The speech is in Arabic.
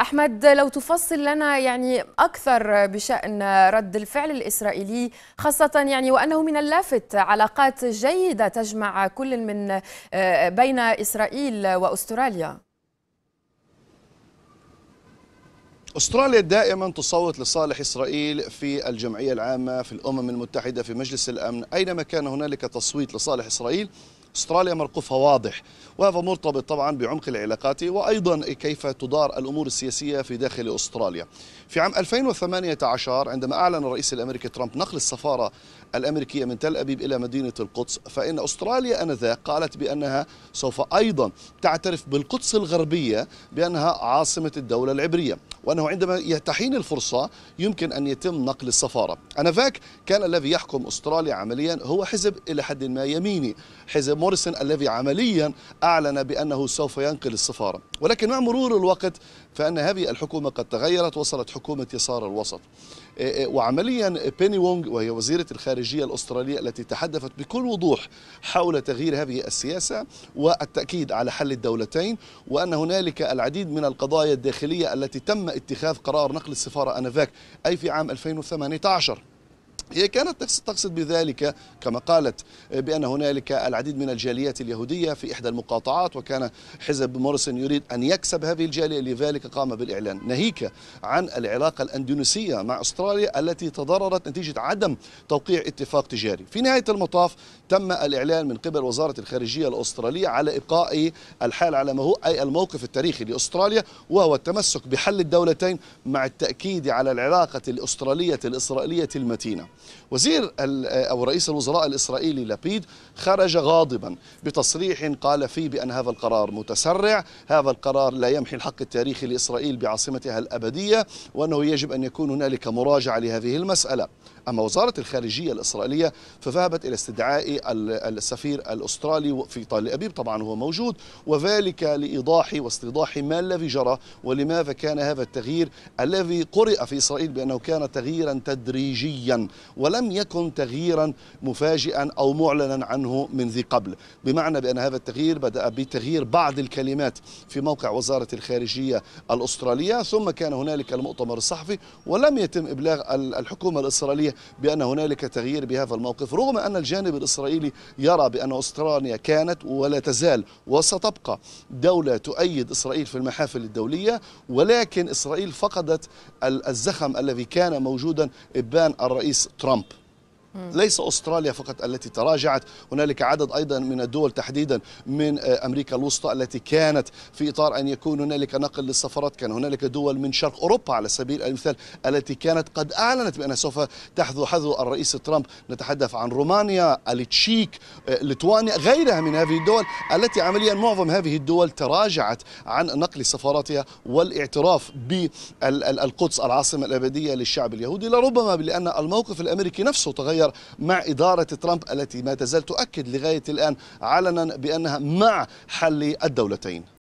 أحمد لو تفصل لنا يعني أكثر بشأن رد الفعل الإسرائيلي خاصة يعني وأنه من اللافت علاقات جيدة تجمع كل من آه، بين إسرائيل وأستراليا استراليا دائما تصوت لصالح اسرائيل في الجمعيه العامه في الامم المتحده في مجلس الامن اينما كان هنالك تصويت لصالح اسرائيل استراليا موقفها واضح وهذا مرتبط طبعا بعمق العلاقات وأيضا كيف تدار الأمور السياسية في داخل أستراليا في عام 2018 عندما أعلن الرئيس الأمريكي ترامب نقل السفارة الأمريكية من تل أبيب إلى مدينة القدس فإن أستراليا أنذاك قالت بأنها سوف أيضا تعترف بالقدس الغربية بأنها عاصمة الدولة العبرية وأنه عندما تحين الفرصة يمكن أن يتم نقل السفارة أنذاك كان الذي يحكم أستراليا عمليا هو حزب إلى حد ما يميني حزب موريسون الذي عمليا أعلن بأنه سوف ينقل السفارة ولكن مع مرور الوقت فأن هذه الحكومة قد تغيرت وصلت حكومة يسار الوسط إيه، إيه، وعمليا بيني وونغ وهي وزيرة الخارجية الأسترالية التي تحدثت بكل وضوح حول تغيير هذه السياسة والتأكيد على حل الدولتين وأن هنالك العديد من القضايا الداخلية التي تم اتخاذ قرار نقل السفارة أنذاك أي في عام 2018 هي كانت تقصد بذلك كما قالت آه، بأن هنالك العديد من الجاليات اليهودية في إحدى المقاطعات وكان حزب مورسون يريد أن يكسب هذه الجالية لذلك قام بالإعلان ناهيك عن العلاقة الأندونيسية مع أستراليا التي تضررت نتيجة عدم توقيع اتفاق تجاري في نهاية المطاف تم الإعلان من قبل وزارة الخارجية الأسترالية على إبقاء الحال على ما هو أي الموقف التاريخي لأستراليا وهو التمسك بحل الدولتين مع التأكيد على العلاقة الأسترالية الإسرائيلية المتينة وزير أو رئيس الوزراء الإسرائيلي لابيد خرج غاضبا بتصريح قال فيه بأن هذا القرار متسرع هذا القرار لا يمحي الحق التاريخي لإسرائيل بعاصمتها الأبدية وأنه يجب أن يكون هنالك مراجعة لهذه المسألة أما وزارة الخارجية الإسرائيلية فذهبت إلى استدعاء السفير الأسترالي في طال أبيب طبعا هو موجود وذلك لإيضاح واستيضاح ما الذي جرى ولماذا كان هذا التغيير الذي قرئ في إسرائيل بأنه كان تغييرا تدريجيا ولم يكن تغييرا مفاجئا أو معلنا عنه من ذي قبل بمعنى بأن هذا التغيير بدأ بتغيير بعض الكلمات في موقع وزارة الخارجية الأسترالية ثم كان هنالك المؤتمر الصحفي ولم يتم إبلاغ الحكومة الإسرائيلية بأن هنالك تغيير بهذا الموقف رغم أن الجانب الإسرائيلي يرى بأن أستراليا كانت ولا تزال وستبقى دولة تؤيد إسرائيل في المحافل الدولية ولكن إسرائيل فقدت الزخم الذي كان موجودا إبان الرئيس ترامب ليس أستراليا فقط التي تراجعت هنالك عدد أيضا من الدول تحديدا من آه، أمريكا الوسطى التي كانت في إطار أن يكون هنالك نقل للسفارات كان هنالك دول من شرق أوروبا على سبيل المثال التي كانت قد أعلنت بأنها سوف تحذو حذو الرئيس ترامب نتحدث عن رومانيا التشيك آه، لتوانيا غيرها من هذه الدول التي عمليا معظم هذه الدول تراجعت عن نقل سفاراتها والاعتراف بالقدس العاصمة الأبدية للشعب اليهودي لربما لأن الموقف الأمريكي نفسه تغير اكثر مع اداره ترامب التي ما تزال تؤكد لغايه الان علنا بانها مع حل الدولتين